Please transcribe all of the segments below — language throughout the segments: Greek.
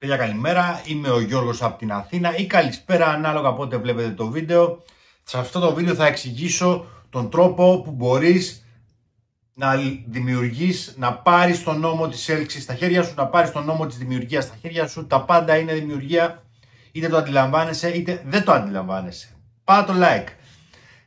Παιδιά καλημέρα, είμαι ο Γιώργος από την Αθήνα ή καλησπέρα ανάλογα πότε βλέπετε το βίντεο. Σε αυτό το βίντεο θα εξηγήσω τον τρόπο που μπορείς να δημιουργείς, να πάρεις τον νόμο της έλξης στα χέρια σου, να πάρεις τον νόμο της δημιουργίας στα χέρια σου. Τα πάντα είναι δημιουργία, είτε το αντιλαμβάνεσαι είτε δεν το αντιλαμβάνεσαι. Πάρα το like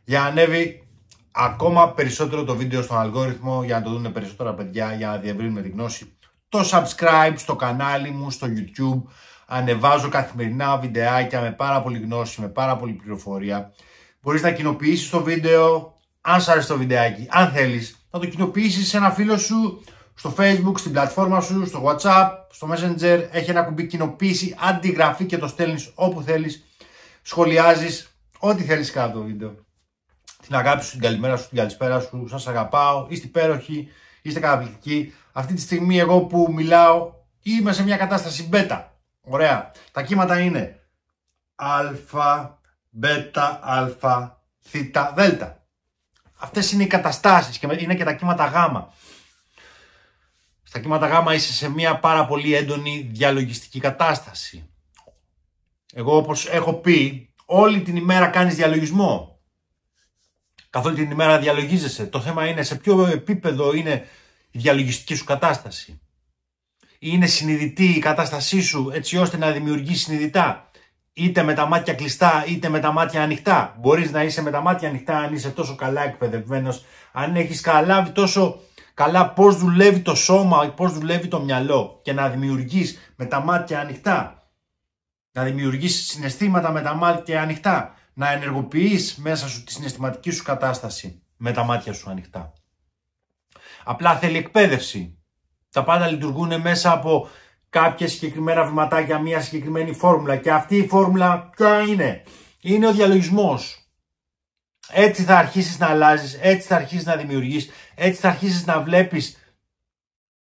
για να ανέβει ακόμα περισσότερο το βίντεο στον αλγόριθμο, για να το δουν περισσότερα παιδιά, για να διευρύνουμε τη γνώση το subscribe στο κανάλι μου, στο YouTube. Ανεβάζω καθημερινά βιντεάκια με πάρα πολύ γνώση, με πάρα πολύ πληροφορία. Μπορείς να κοινοποιήσεις το βίντεο, αν σου αρέσει το βιντεάκι, αν θέλεις, να το κοινοποιήσεις σε ένα φίλο σου, στο facebook, στην πλατφόρμα σου, στο whatsapp, στο messenger. Έχει ένα κουμπί κοινοποίηση, αντιγραφή και το στέλνεις όπου θέλεις, σχολιάζεις, ό,τι θέλεις κάτω το βίντεο. Την αγάπη σου, την καλημέρα σου, την καλησπέρα σου. Σας αγαπάω, είστε υπέροχοι, είστε καταπληκτικοί. Αυτή τη στιγμή εγώ που μιλάω είμαι σε μια κατάσταση βέτα. Ωραία. Τα κύματα είναι α, β, α, θ, δ. Αυτές είναι οι καταστάσεις και είναι και τα κύματα γ. Στα κύματα γ είσαι σε μια πάρα πολύ έντονη διαλογιστική κατάσταση. Εγώ όπως έχω πει, όλη την ημέρα κάνεις διαλογισμό. Καθόλου την ημέρα διαλογίζεσαι. Το θέμα είναι σε ποιο επίπεδο είναι η διαλογιστική σου κατάσταση. Είναι συνειδητή η κατάστασή σου έτσι ώστε να δημιουργείς συνειδητά. Είτε με τα μάτια κλειστά είτε με τα μάτια ανοιχτά. Μπορείς να είσαι με τα μάτια ανοιχτά αν είσαι τόσο καλά εκπαιδευμένος, αν έχεις καλάβει τόσο καλά πώς δουλεύει το σώμα, πώς δουλεύει το μυαλό και να δημιουργείς με τα μάτια ανοιχτά. Να δημιουργείς συναισθήματα με τα μάτια ανοιχτά. Να ενεργοποιείς μέσα σου τη συναισθηματική σου κατάσταση με τα μάτια σου ανοιχτά. Απλά θέλει εκπαίδευση. Τα πάντα λειτουργούν μέσα από κάποια συγκεκριμένα βηματάκια, μια συγκεκριμένη φόρμουλα. Και αυτή η φόρμουλα ποια είναι. Είναι ο διαλογισμός. Έτσι θα αρχίσεις να αλλάζεις, έτσι θα αρχίσεις να δημιουργείς, έτσι θα αρχίσεις να βλέπεις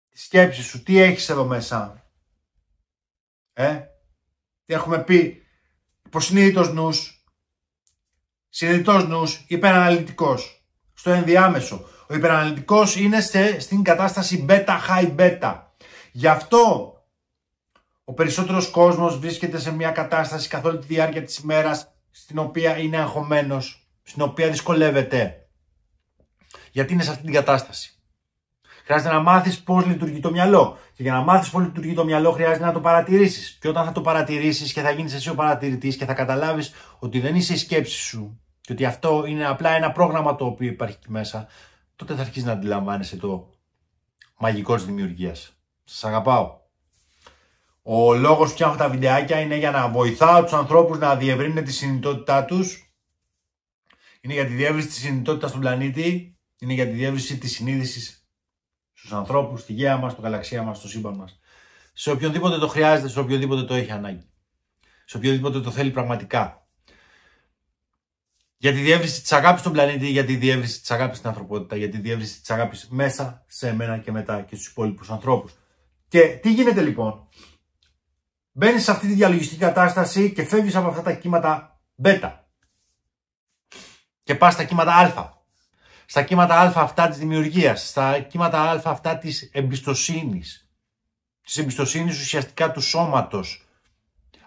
τη σκέψη σου, τι έχεις εδώ μέσα. Ε, έχουμε πει υποσυνείδητος νους, συνειδητός νους, υπεραναλυτικός, στο ενδιάμεσο. Ο υπεραναλυτικός είναι σε, στην κατάσταση beta high beta. Γι' αυτό ο περισσότερος κόσμος βρίσκεται σε μια κατάσταση καθ' όλη τη διάρκεια της ημέρας στην οποία είναι αγχωμένος, στην οποία δυσκολεύεται. Γιατί είναι σε αυτή την κατάσταση. Χρειάζεται να μάθεις πώς λειτουργεί το μυαλό. Και για να μάθεις πώς λειτουργεί το μυαλό, χρειάζεται να το παρατηρήσεις. Και όταν θα το παρατηρήσεις και θα γίνεις εσύ ο παρατηρητής και θα καταλάβεις ότι δεν είσαι η σκέψη σου και ότι αυτό είναι απλά ένα πρόγραμμα το οποίο υπάρχει εκεί μέσα, τότε θα αρχίσεις να αντιλαμβάνεσαι το μαγικό της δημιουργίας. Σας αγαπάω. Ο λόγος που φτιάχνω τα βιντεάκια είναι για να βοηθάω τους ανθρώπους να διευρύνουν τη συνειδητότητά τους, Είναι για τη διεύρυνση της συνειδητότητας του πλανήτη. Είναι για τη διεύρυνση της συνείδησης στους ανθρώπους, στη γέα μας, στο γαλαξία μας, στο σύμπαν μας. Σε οποιονδήποτε το χρειάζεται, σε οποιονδήποτε το έχει ανάγκη. Σε οποιονδήποτε το θέλει πραγματικά για τη διεύρυνση της αγάπης στον πλανήτη, για τη διεύρυνση της αγάπης στην ανθρωπότητα, για τη διεύρυνση της αγάπης μέσα σε μένα και μετά και στους υπόλοιπους ανθρώπους. Και τι γίνεται λοιπόν. μπαίνεις σε αυτή τη διαλογιστική κατάσταση και φεύγεις από αυτά τα κύματα β και πας στα κύματα α. Στα κύματα α αυτά της δημιουργίας, στα κύματα α αυτά της εμπιστοσύνης, της εμπιστοσύνης ουσιαστικά του σώματος.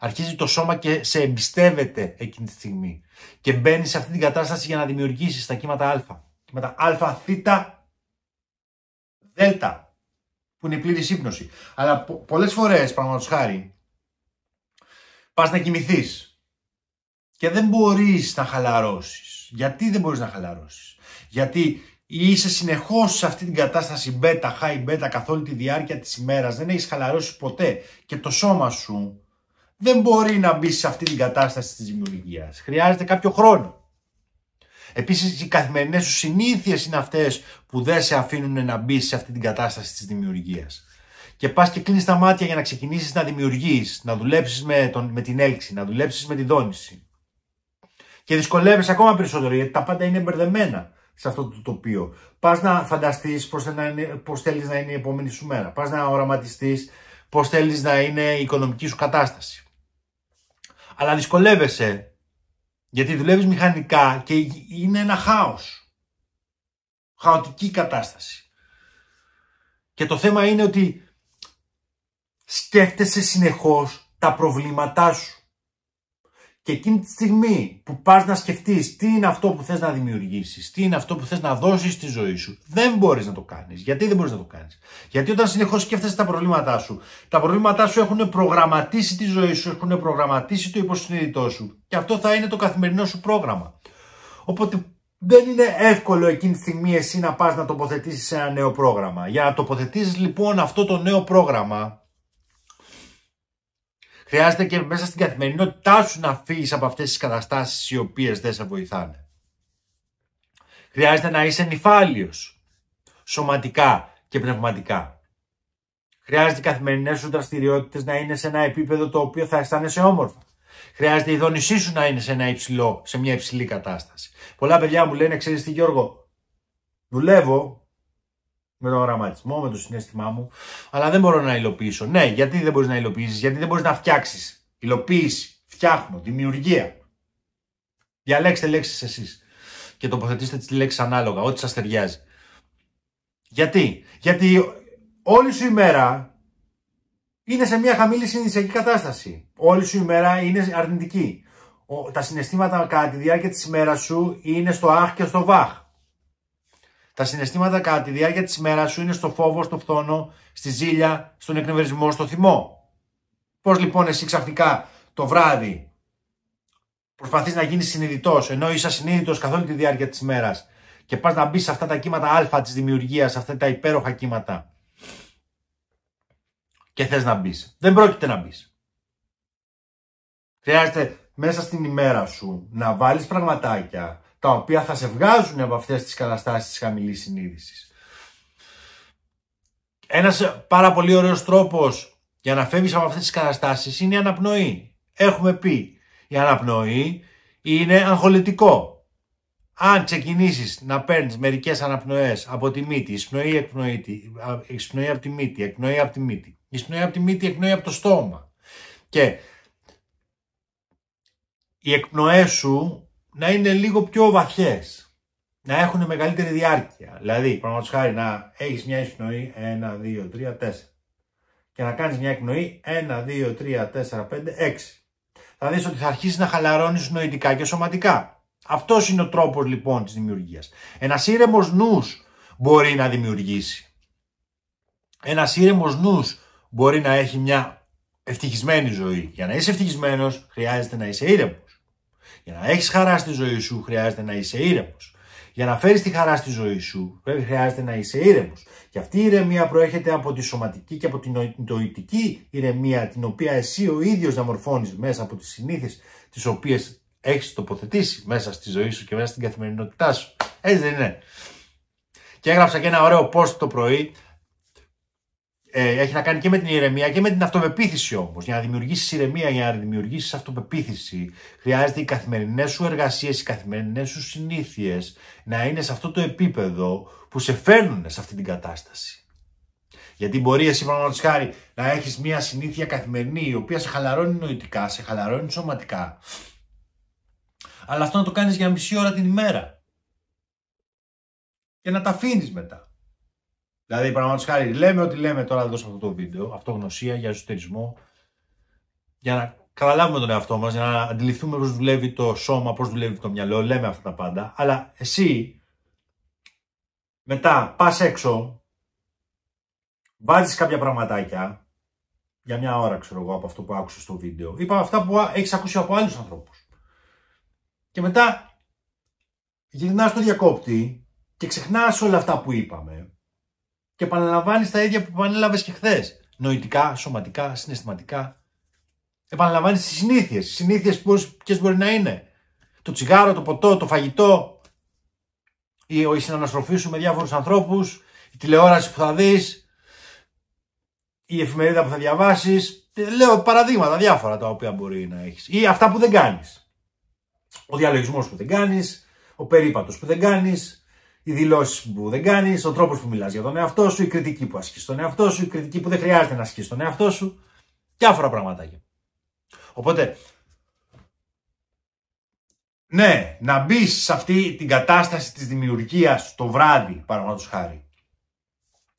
Αρχίζει το σώμα και σε εμπιστεύεται εκείνη τη στιγμή. Και μπαίνει σε αυτή την κατάσταση για να δημιουργήσει τα κύματα Α. Κύματα Α, Θ, Δ, που είναι η πλήρη ύπνοση. Αλλά πο- πολλές φορές, παραδείγματος χάρη, πας να κοιμηθείς και δεν μπορείς να χαλαρώσεις. Γιατί δεν μπορείς να χαλαρώσεις, Γιατί είσαι συνεχώς σε αυτή την κατάσταση beta, high beta καθ' όλη τη διάρκεια της ημέρας, δεν έχεις χαλαρώσει ποτέ και το σώμα σου δεν μπορεί να μπει σε αυτή την κατάσταση της δημιουργίας. Χρειάζεται κάποιο χρόνο. Επίσης, οι καθημερινές σου συνήθειες είναι αυτές που δεν σε αφήνουν να μπει σε αυτή την κατάσταση της δημιουργίας. Και πας και κλείνεις τα μάτια για να ξεκινήσεις να δημιουργείς, να δουλέψεις με, με την έλξη, να δουλέψεις με τη δόνηση. Και δυσκολεύεσαι ακόμα περισσότερο γιατί τα πάντα είναι μπερδεμένα σε αυτό το τοπίο. Πά να φανταστείς πώς θέλεις να είναι η επόμενη σου μέρα. Πας να οραματιστείς πώς θέλεις να είναι η οικονομική σου κατάσταση αλλά δυσκολεύεσαι γιατί δουλεύεις μηχανικά και είναι ένα χάος. Χαοτική κατάσταση. Και το θέμα είναι ότι σκέφτεσαι συνεχώς τα προβλήματά σου. Και εκείνη τη στιγμή που πας να σκεφτείς τι είναι αυτό που θες να δημιουργήσεις, τι είναι αυτό που θες να δώσεις στη ζωή σου, δεν μπορείς να το κάνεις. Γιατί δεν μπορείς να το κάνεις, Γιατί όταν συνεχώς σκέφτεσαι τα προβλήματά σου, τα προβλήματά σου έχουν προγραμματίσει τη ζωή σου, έχουν προγραμματίσει το υποσυνείδητό σου. Και αυτό θα είναι το καθημερινό σου πρόγραμμα. Οπότε δεν είναι εύκολο εκείνη τη στιγμή εσύ να πας να τοποθετήσεις ένα νέο πρόγραμμα. Για να τοποθετήσεις λοιπόν αυτό το νέο πρόγραμμα, Χρειάζεται και μέσα στην καθημερινότητά σου να φύγεις από αυτές τις καταστάσεις οι οποίες δεν σε βοηθάνε. Χρειάζεται να είσαι νυφάλιος σωματικά και πνευματικά. Χρειάζεται οι καθημερινές σου δραστηριότητες να είναι σε ένα επίπεδο το οποίο θα αισθάνεσαι όμορφο. Χρειάζεται η δόνησή σου να είναι σε ένα υψηλό, σε μια υψηλή κατάσταση. Πολλά παιδιά μου λένε, ξέρεις τι Γιώργο, δουλεύω, με το οραματισμό, με το συνέστημά μου. Αλλά δεν μπορώ να υλοποιήσω. Ναι, γιατί δεν μπορείς να υλοποιήσεις, γιατί δεν μπορείς να φτιάξεις. Υλοποίηση, φτιάχνω, δημιουργία. Διαλέξτε λέξεις εσείς και τοποθετήστε τις λέξεις ανάλογα, ό,τι σας ταιριάζει. Γιατί, γιατί όλη σου η μέρα είναι σε μια χαμηλή συνειδησιακή κατάσταση. Όλη σου η μέρα είναι αρνητική. Τα συναισθήματα κατά τη διάρκεια της ημέρας σου είναι στο αχ και στο βαχ. Τα συναισθήματα κατά τη διάρκεια της ημέρας σου είναι στο φόβο, στο φθόνο, στη ζήλια, στον εκνευρισμό, στο θυμό. Πώς λοιπόν εσύ ξαφνικά το βράδυ προσπαθείς να γίνεις συνειδητός, ενώ είσαι συνείδητος καθ' τη διάρκεια της ημέρας και πας να μπεις σε αυτά τα κύματα α της δημιουργίας, αυτά τα υπέροχα κύματα. Και θες να μπεις. Δεν πρόκειται να μπεις. Χρειάζεται μέσα στην ημέρα σου να βάλεις πραγματάκια τα οποία θα σε βγάζουν από αυτές τις καταστάσεις της χαμηλής συνείδησης. Ένας πάρα πολύ ωραίος τρόπος για να φεύγεις από αυτές τις καταστάσεις είναι η αναπνοή. Έχουμε πει, η αναπνοή είναι αγχολητικό. Αν ξεκινήσεις να παίρνεις μερικές αναπνοές από τη μύτη, εισπνοή, εκπνοή, από τη μύτη, εκπνοή από τη μύτη, εισπνοή από τη μύτη, εκπνοή από το στόμα και οι εκπνοές σου να είναι λίγο πιο βαθιές, να έχουν μεγαλύτερη διάρκεια. Δηλαδή, πραγματικά χάρη να έχεις μια εισπνοή 1, 2, 3, 4 και να κάνεις μια εκνοή 1, 2, 3, 4, 5, 6. Θα δεις ότι θα αρχίσεις να χαλαρώνεις νοητικά και σωματικά. Αυτός είναι ο τρόπος λοιπόν της δημιουργίας. Ένας ήρεμος νους μπορεί να δημιουργήσει. Ένας ήρεμος νους μπορεί να έχει μια ευτυχισμένη ζωή. Για να είσαι ευτυχισμένος χρειάζεται να είσαι ήρεμος. Για να έχεις χαρά στη ζωή σου, χρειάζεται να είσαι ήρεμος. Για να φέρεις τη χαρά στη ζωή σου, χρειάζεται να είσαι ήρεμος. Και αυτή η ηρεμία προέρχεται από τη σωματική και από την νοητική ηρεμία, την οποία εσύ ο ίδιος διαμορφώνει μέσα από τις συνήθειες τις οποίες έχεις τοποθετήσει μέσα στη ζωή σου και μέσα στην καθημερινότητά σου. Έτσι δεν είναι. Και έγραψα και ένα ωραίο post το πρωί ε, έχει να κάνει και με την ηρεμία και με την αυτοπεποίθηση όμως. Για να δημιουργήσεις ηρεμία, για να δημιουργήσεις αυτοπεποίθηση, χρειάζεται οι καθημερινές σου εργασίες, οι καθημερινές σου συνήθειες να είναι σε αυτό το επίπεδο που σε φέρνουν σε αυτή την κατάσταση. Γιατί μπορεί εσύ, παραδείγματος χάρη, να έχεις μια συνήθεια καθημερινή η οποία σε χαλαρώνει νοητικά, σε χαλαρώνει σωματικά, αλλά αυτό να το κάνεις για μισή ώρα την ημέρα. Και να τα αφήνεις μετά. Δηλαδή, παραδείγματο χάρη, λέμε ότι λέμε τώρα εδώ σε αυτό το βίντεο, αυτογνωσία για εσωτερισμό, για να καταλάβουμε τον εαυτό μας, για να αντιληφθούμε πώς δουλεύει το σώμα, πώς δουλεύει το μυαλό, λέμε αυτά τα πάντα. Αλλά εσύ μετά πας έξω, βάζεις κάποια πραγματάκια για μια ώρα, ξέρω εγώ, από αυτό που άκουσες στο βίντεο, είπα αυτά που έχεις ακούσει από άλλους ανθρώπους. Και μετά γυρνάς στο διακόπτη και ξεχνάς όλα αυτά που είπαμε και επαναλαμβάνεις τα ίδια που επανέλαβες και χθες. Νοητικά, σωματικά, συναισθηματικά. Επαναλαμβάνεις τις συνήθειες. Συνήθειε ποιες μπορεί να είναι. Το τσιγάρο, το ποτό, το φαγητό. Η, η συναναστροφή σου με διάφορους ανθρώπους. Η τηλεόραση που θα δεις. Η εφημερίδα που θα διαβάσεις. Ε, λέω παραδείγματα διάφορα τα οποία μπορεί να έχεις. Ή αυτά που δεν κάνεις. Ο διαλογισμός που δεν κάνεις. Ο περίπατος που δεν κάνεις οι δηλώσεις που δεν κάνεις, ο τρόπος που μιλάς για τον εαυτό σου, η κριτική που ασκείς τον εαυτό σου, η κριτική που δεν χρειάζεται να ασκείς τον εαυτό σου. Διάφορα πραγματάκια. Οπότε, ναι, να μπει σε αυτή την κατάσταση της δημιουργίας το βράδυ, παραδείγματο χάρη.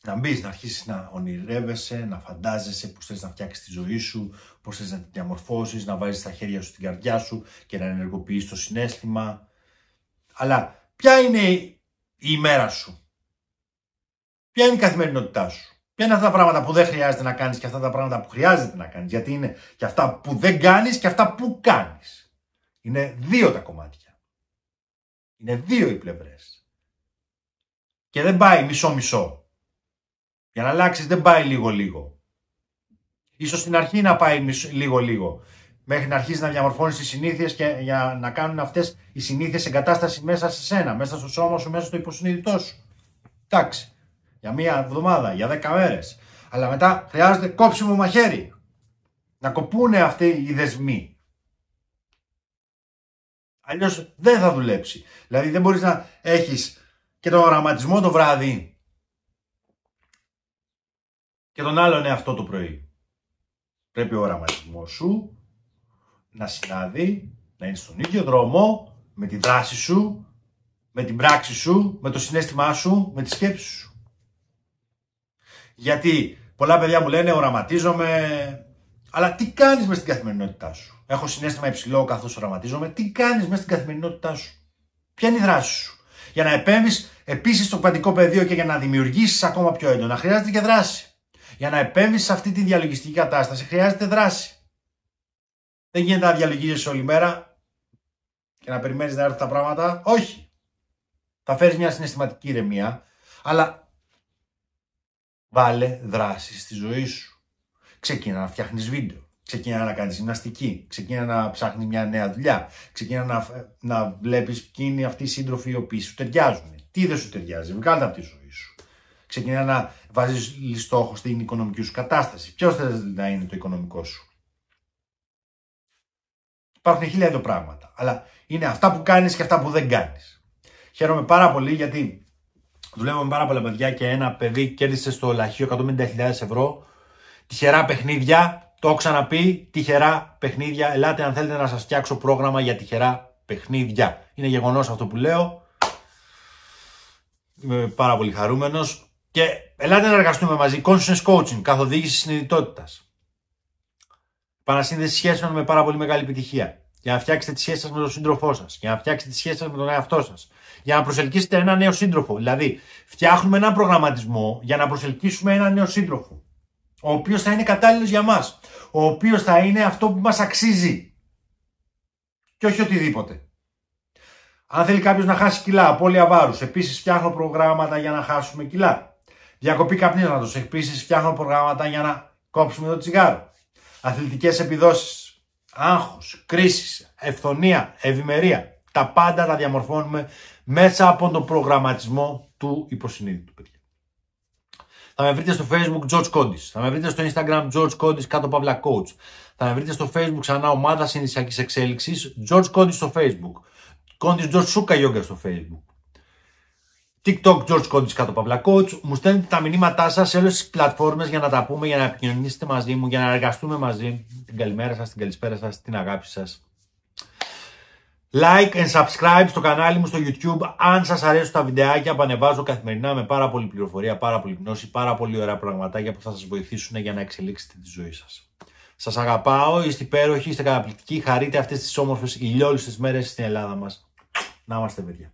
Να μπει, να αρχίσεις να ονειρεύεσαι, να φαντάζεσαι πώς θες να φτιάξεις τη ζωή σου, πώς θες να τη διαμορφώσεις, να βάζεις τα χέρια σου στην καρδιά σου και να ενεργοποιείς το συνέστημα. Αλλά ποια είναι η ημέρα σου. Ποια είναι η καθημερινότητά σου. Ποια είναι αυτά τα πράγματα που δεν χρειάζεται να κάνεις και αυτά τα πράγματα που χρειάζεται να κάνεις. Γιατί είναι και αυτά που δεν κάνεις και αυτά που κάνεις. Είναι δύο τα κομμάτια. Είναι δύο οι πλευρές. Και δεν πάει μισό-μισό. Για να αλλάξεις δεν πάει λίγο-λίγο. Ίσως στην αρχή να πάει λίγο-λίγο μέχρι να αρχίσει να διαμορφώνεις τις συνήθειες και για να κάνουν αυτές οι συνήθειες εγκατάσταση μέσα σε σένα, μέσα στο σώμα σου, μέσα στο υποσυνείδητό σου. Εντάξει. Για μία εβδομάδα, για δέκα μέρες. Αλλά μετά χρειάζεται κόψιμο μαχαίρι. Να κοπούνε αυτοί οι δεσμοί. Αλλιώς δεν θα δουλέψει. Δηλαδή δεν μπορείς να έχεις και τον οραματισμό το βράδυ και τον άλλον εαυτό το πρωί. Πρέπει ο οραματισμός σου να συνάδει, να είναι στον ίδιο δρόμο με τη δράση σου, με την πράξη σου, με το συνέστημά σου, με τη σκέψη σου. Γιατί πολλά παιδιά μου λένε οραματίζομαι, αλλά τι κάνεις μες στην καθημερινότητά σου. Έχω συνέστημα υψηλό καθώς οραματίζομαι, τι κάνεις μες στην καθημερινότητά σου. Ποια είναι η δράση σου. Για να επέμβεις επίσης στο παντικό πεδίο και για να δημιουργήσεις ακόμα πιο έντονα χρειάζεται και δράση. Για να επέμβεις σε αυτή τη διαλογιστική κατάσταση χρειάζεται δράση. Δεν γίνεται να διαλογίζεσαι όλη μέρα και να περιμένεις να έρθουν τα πράγματα. Όχι. Θα φέρεις μια συναισθηματική ηρεμία, αλλά βάλε δράση στη ζωή σου. Ξεκίνα να φτιάχνεις βίντεο. Ξεκίνα να κάνεις γυμναστική. Ξεκίνα να ψάχνεις μια νέα δουλειά. Ξεκίνα να, να βλέπεις ποιοι είναι αυτοί οι σύντροφοι οι οποίοι σου ταιριάζουν. Τι δεν σου ταιριάζει, βγάλτε από τη ζωή σου. Ξεκινά να βάζεις στόχο στην οικονομική σου κατάσταση. Ποιος θέλει να είναι το οικονομικό σου. Υπάρχουν χίλια δύο πράγματα. Αλλά είναι αυτά που κάνεις και αυτά που δεν κάνεις. Χαίρομαι πάρα πολύ γιατί δουλεύω με πάρα πολλά παιδιά και ένα παιδί κέρδισε στο λαχείο 150.000 ευρώ. Τυχερά παιχνίδια. Το έχω ξαναπεί. Τυχερά παιχνίδια. Ελάτε αν θέλετε να σας φτιάξω πρόγραμμα για τυχερά παιχνίδια. Είναι γεγονός αυτό που λέω. Είμαι πάρα πολύ χαρούμενος. Και ελάτε να εργαστούμε μαζί. Conscious coaching, καθοδήγηση συνειδητότητας. Παρασύνδεση σχέσεων με πάρα πολύ μεγάλη επιτυχία. Για να φτιάξετε τη σχέση σας με τον σύντροφό σας. Για να φτιάξετε τη σχέση σας με τον εαυτό σας. Για να προσελκύσετε ένα νέο σύντροφο. Δηλαδή, φτιάχνουμε έναν προγραμματισμό για να προσελκύσουμε ένα νέο σύντροφο. Ο οποίος θα είναι κατάλληλος για μας. Ο οποίος θα είναι αυτό που μας αξίζει. Και όχι οτιδήποτε. Αν θέλει κάποιος να χάσει κιλά, απώλεια βάρου. Επίσης, φτιάχνω προγράμματα για να χάσουμε κιλά. Διακοπή καπνίσματος. Επίσης, φτιάχνω προγράμματα για να κόψουμε το τσιγάρο. Αθλητικές επιδόσεις, άγχος, κρίσεις, ευθονία, ευημερία. Τα πάντα να διαμορφώνουμε μέσα από τον προγραμματισμό του υποσυνείδητου, παιδιού. Θα με βρείτε στο facebook George Kondis. Θα με βρείτε στο instagram George Kondis, κάτω παύλα coach. Θα με βρείτε στο facebook ξανά ομάδα συνδυσιακής εξέλιξης George Kondis στο facebook. Kondis George Σούκα Yoga στο facebook. TikTok George Κόντης κάτω παύλα coach. Μου στέλνετε τα μηνύματά σας σε όλες τις πλατφόρμες για να τα πούμε, για να επικοινωνήσετε μαζί μου, για να εργαστούμε μαζί. Την καλημέρα σας, την καλησπέρα σας, την αγάπη σας. Like and subscribe στο κανάλι μου στο YouTube. Αν σας αρέσουν τα βιντεάκια που ανεβάζω καθημερινά με πάρα πολλή πληροφορία, πάρα πολλή γνώση, πάρα πολύ ωραία πραγματάκια που θα σας βοηθήσουν για να εξελίξετε τη ζωή σας. Σας αγαπάω, είστε υπέροχοι, είστε καταπληκτικοί. Χαρείτε αυτές τις όμορφες ηλιόλουστες μέρες στην Ελλάδα μας. Να είμαστε παιδιά.